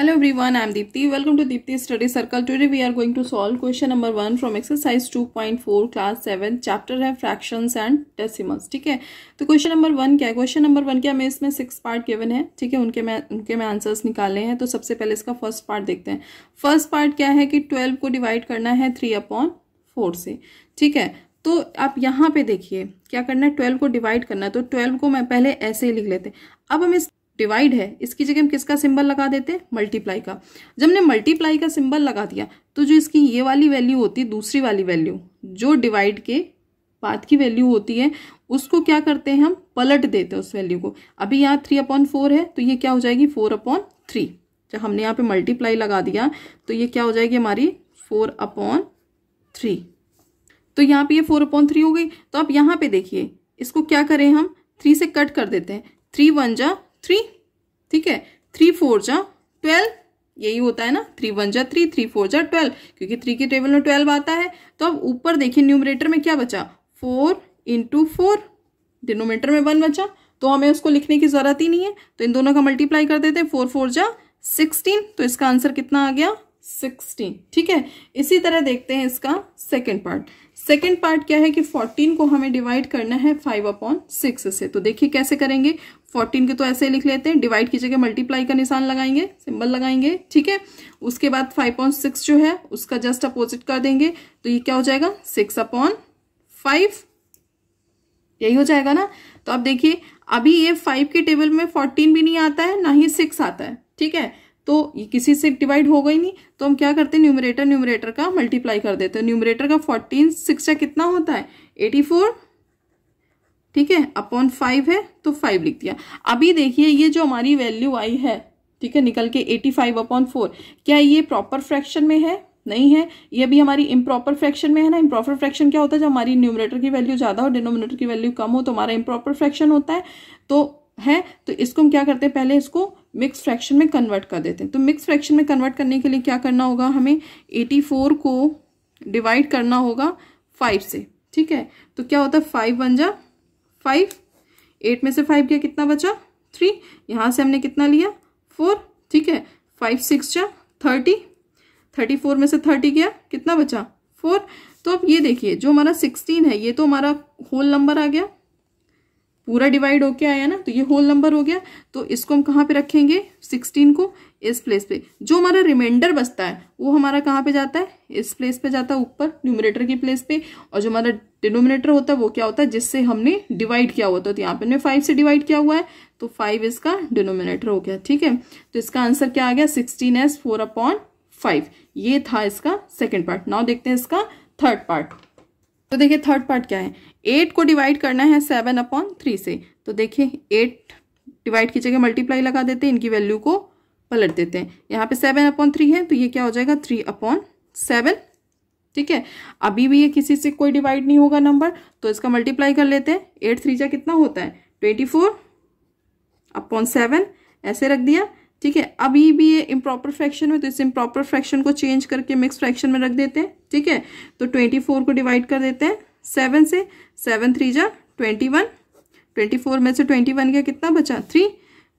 hello everyone I am Deepti welcome to Deepti study circle today we are going to solve question number one from exercise two point four class seven chapter है fraction and decimals ठीक है तो question number one क्या है question number one क्या हमें इसमें six part given है ठीक है उनके मैं उनके मैं आंसर्स निकाले हैं तो सबसे पहले इसका फर्स्ट पार्ट देखते हैं फर्स्ट पार्ट क्या है कि ट्वेल्व को डिवाइड करना है थ्री अपॉन फोर से ठीक है तो आप यहाँ पे देखिए क्या करना है ट्वेल्व को डिवाइड करना है तो ट्वेल्व को मैं पहले ऐसे ही लिख लेते अब हम इस डिवाइड है इसकी जगह हम किसका सिंबल लगा देते हैं मल्टीप्लाई का जब हमने मल्टीप्लाई का सिंबल लगा दिया तो जो इसकी ये वाली वैल्यू होती है दूसरी वाली वैल्यू जो डिवाइड के बाद की वैल्यू होती है उसको क्या करते हैं हम पलट देते हैं उस वैल्यू को अभी यहाँ थ्री अपॉन फोर है तो ये क्या हो जाएगी फोर अपॉन थ्री जब हमने यहाँ पे मल्टीप्लाई लगा दिया तो ये क्या हो जाएगी हमारी फोर अपॉन थ्री तो यहाँ पे ये फोर अपॉन थ्री हो गई तो आप यहाँ पे देखिए इसको क्या करें हम थ्री से कट कर देते हैं थ्री वन जा थ्री ठीक है थ्री फोर जा ट्वेल्व यही होता है ना थ्री वन जा थ्री थ्री फोर जा ट्वेल्व क्योंकि थ्री के टेबल में ट्वेल्व आता है तो अब ऊपर देखिए न्यूमरेटर में क्या बचा फोर इंटू फोर डिनोमीटर में वन बचा तो हमें उसको लिखने की ज़रूरत ही नहीं है तो इन दोनों का मल्टीप्लाई कर देते हैं फोर फोर जा सिक्सटीन तो इसका आंसर कितना आ गया सिक्सटीन ठीक है इसी तरह देखते हैं इसका सेकेंड पार्ट सेकेंड पार्ट क्या है कि फोर्टीन को हमें डिवाइड करना है फाइव अपॉन सिक्स से तो देखिए कैसे करेंगे फोर्टीन के तो ऐसे लिख लेते हैं डिवाइड की जगह मल्टीप्लाई का निशान लगाएंगे सिंबल लगाएंगे ठीक है उसके बाद फाइव अपॉन सिक्स जो है उसका जस्ट अपोजिट कर देंगे तो ये क्या हो जाएगा सिक्स अपॉन फाइव यही हो जाएगा ना तो अब देखिए अभी ये फाइव के टेबल में फोर्टीन भी नहीं आता है ना ही सिक्स आता है ठीक है तो ये किसी से डिवाइड होगा ही नहीं तो हम क्या करते हैं न्यूमरेटर न्यूमरेटर का मल्टीप्लाई कर देते हैं न्यूमरेटर का फोर्टीन सिक्स कितना होता है एटी फोर ठीक है अपॉन फाइव है तो फाइव लिख दिया अभी देखिए ये जो हमारी वैल्यू आई है ठीक है निकल के एटी फाइव अपॉन फोर क्या ये प्रॉपर फ्रैक्शन में है नहीं है ये भी हमारी इम्प्रॉपर फ्रैक्शन में है ना इम्प्रॉपर फ्रैक्शन क्या होता है जब हमारी न्यूमरेटर की वैल्यू ज़्यादा हो डिनोमिनेटर की वैल्यू कम हो तो हमारा इम्प्रॉपर फ्रैक्शन होता है तो है तो इसको हम क्या करते हैं पहले इसको मिक्स फ्रैक्शन में कन्वर्ट कर देते हैं तो मिक्स फ्रैक्शन में कन्वर्ट करने के लिए क्या करना होगा हमें 84 को डिवाइड करना होगा फाइव से ठीक है तो क्या होता है फाइव वन जा फाइव एट में से फाइव गया कितना बचा थ्री यहाँ से हमने कितना लिया फोर ठीक है फाइव सिक्स जा थर्टी थर्टी फोर में से थर्टी गया कितना बचा फोर तो अब ये देखिए जो हमारा सिक्सटीन है ये तो हमारा होल नंबर आ गया पूरा डिवाइड होके आया ना तो ये होल नंबर हो गया तो इसको हम कहाँ पे रखेंगे सिक्सटीन को इस प्लेस पे जो हमारा रिमाइंडर बचता है वो हमारा कहाँ पे जाता है इस प्लेस पे जाता है ऊपर न्यूमिनेटर की प्लेस पे और जो हमारा डिनोमिनेटर होता है वो क्या होता है जिससे हमने डिवाइड किया हुआ था तो यहाँ पे हमने फाइव से डिवाइड किया हुआ है तो फाइव इसका डिनोमिनेटर हो गया ठीक है तो इसका आंसर क्या आ गया sixteen S four upon five ये था इसका सेकेंड पार्ट नाउ देखते हैं इसका थर्ड पार्ट तो देखिए थर्ड पार्ट क्या है एट को डिवाइड करना है सेवन अपॉन थ्री से तो देखिए एट डिवाइड की जगह मल्टीप्लाई लगा देते हैं इनकी वैल्यू को पलट देते हैं यहाँ पे सेवन अपॉन थ्री है तो ये क्या हो जाएगा थ्री अपॉन सेवन ठीक है अभी भी ये किसी से कोई डिवाइड नहीं होगा नंबर तो इसका मल्टीप्लाई कर लेते हैं एट थ्री जा कितना होता है ट्वेंटी फोर अपॉन सेवन ऐसे रख दिया ठीक है अभी भी ये इम्प्रॉपर फ्रैक्शन में तो इस इम्प्रॉपर फ्रैक्शन को चेंज करके मिक्स फ्रैक्शन में रख देते हैं ठीक है तो ट्वेंटी फोर को डिवाइड कर देते हैं सेवन से सेवन थ्री जा ट्वेंटी वन ट्वेंटी फोर में से ट्वेंटी वन का कितना बचा थ्री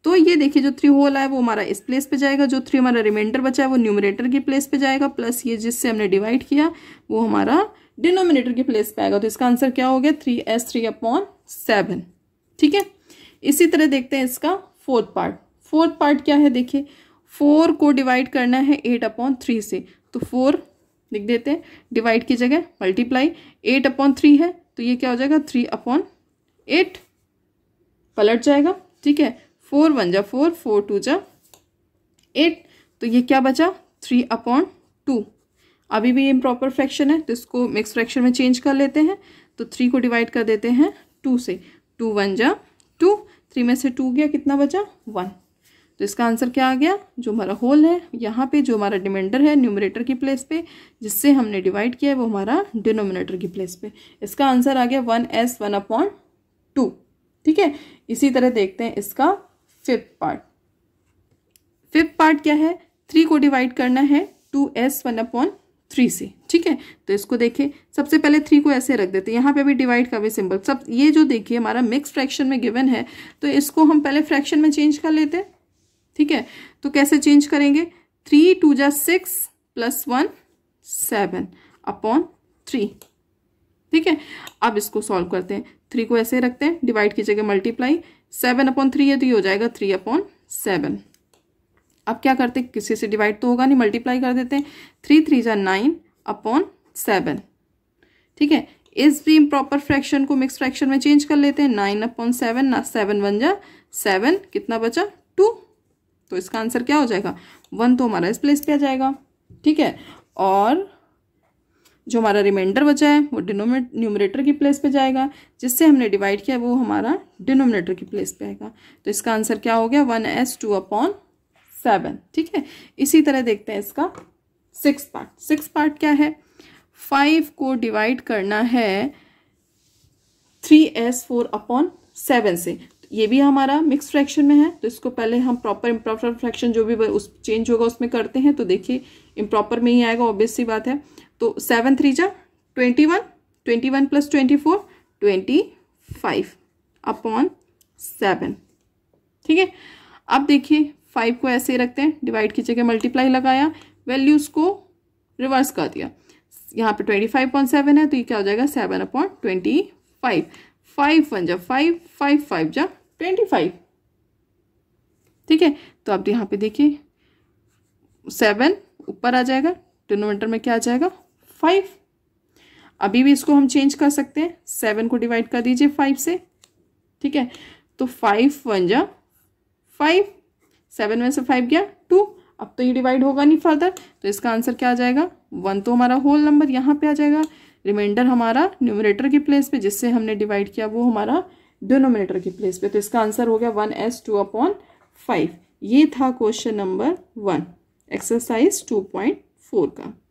तो ये देखिए जो थ्री होल है वो हमारा इस प्लेस पे जाएगा जो थ्री हमारा रिमाइंडर बचा है वो न्यूमिनेटर की प्लेस पे जाएगा प्लस ये जिससे हमने डिवाइड किया वो हमारा डिनोमिनेटर की प्लेस पे आएगा तो इसका आंसर क्या हो गया three S three upon seven ठीक है इसी तरह देखते हैं इसका फोर्थ पार्ट फोर्थ पार्ट क्या है देखिए फोर को डिवाइड करना है एट अपॉन थ्री से तो फोर लिख देते हैं डिवाइड की जगह मल्टीप्लाई एट अपॉन थ्री है तो ये क्या हो जाएगा थ्री अपॉन एट पलट जाएगा ठीक है फोर वन जा फोर फोर टू जा एट तो ये क्या बचा थ्री अपॉन टू अभी भी ये प्रॉपर फ्रैक्शन है तो इसको मिक्स फ्रैक्शन में चेंज कर लेते हैं तो थ्री को डिवाइड कर देते हैं टू से टू वन जा टू थ्री में से टू गया कितना बचा वन तो इसका आंसर क्या आ गया जो हमारा होल है यहाँ पे जो हमारा डिमेंडर है न्यूमरेटर की प्लेस पे जिससे हमने डिवाइड किया है वो हमारा डिनोमिनेटर की प्लेस पे इसका आंसर आ गया one S one upon two ठीक है इसी तरह देखते हैं इसका फिफ्थ पार्ट फिफ्थ पार्ट क्या है थ्री को डिवाइड करना है two S one upon three से ठीक है तो इसको देखिए सबसे पहले थ्री को ऐसे रख देते हैं यहाँ पे भी डिवाइड का भी सिंबल सब ये जो देखिए हमारा मिक्स फ्रैक्शन में गिवन है तो इसको हम पहले फ्रैक्शन में चेंज कर लेते हैं ठीक है तो कैसे चेंज करेंगे थ्री टू जा six plus one seven upon three ठीक है अब इसको सॉल्व करते हैं थ्री को ऐसे रखते हैं डिवाइड की जगह मल्टीप्लाई सेवन अपॉन थ्री है तो ये हो जाएगा थ्री अपॉन सेवन अब क्या करते हैं किसी से डिवाइड तो होगा नहीं मल्टीप्लाई कर देते हैं थ्री थ्री जा नाइन अपॉन सेवन ठीक है इस भी इम्प्रॉपर फ्रैक्शन को मिक्स फ्रैक्शन में चेंज कर लेते हैं नाइन अपॉन सेवन ना सेवन वन जा सेवन कितना बचा तो इसका आंसर क्या हो जाएगा वन तो हमारा इस प्लेस पे आ जाएगा ठीक है और जो हमारा रिमाइंडर बचा है वो डिनोमिनेट न्यूमरेटर की प्लेस पे जाएगा जिससे हमने डिवाइड किया वो हमारा डिनोमिनेटर की प्लेस पे आएगा तो इसका आंसर क्या हो गया one S two upon seven ठीक है इसी तरह देखते हैं इसका सिक्स पार्ट सिक्स पार्ट क्या है फाइव को डिवाइड करना है three S four upon seven से ये भी हमारा मिक्स फ्रैक्शन में है तो इसको पहले हम प्रॉपर इम्प्रॉपर फ्रैक्शन जो भी उस चेंज होगा उसमें करते हैं तो देखिए इम्प्रॉपर में ही आएगा ऑब्वियस सी बात है तो सेवन थ्री जा twenty one twenty one plus twenty four twenty five upon seven ठीक है अब देखिए फाइव को ऐसे ही रखते हैं डिवाइड की जगह मल्टीप्लाई लगाया वैल्यूज़ को रिवर्स कर दिया यहाँ पे ट्वेंटी फाइव पॉइंट सेवन है तो ये क्या हो जाएगा seven upon twenty five five one जा फाइव फाइव फाइव जा ट्वेंटी फाइव ठीक है तो आप यहाँ पे देखिए सेवन ऊपर आ जाएगा डिनोमीटर में क्या आ जाएगा फाइव अभी भी इसको हम चेंज कर सकते हैं सेवन को डिवाइड कर दीजिए फाइव से ठीक है तो फाइव वन जा फाइव सेवन में से फाइव गया टू अब तो ये डिवाइड होगा नहीं फर्दर तो इसका आंसर क्या आ जाएगा वन तो हमारा होल नंबर यहाँ पे आ जाएगा रिमाइंडर हमारा न्यूमरेटर के प्लेस पे जिससे हमने डिवाइड किया वो हमारा डिनोमिनेटर के प्लेस पे तो इसका आंसर हो गया one S two upon five ये था question number one exercise two point four का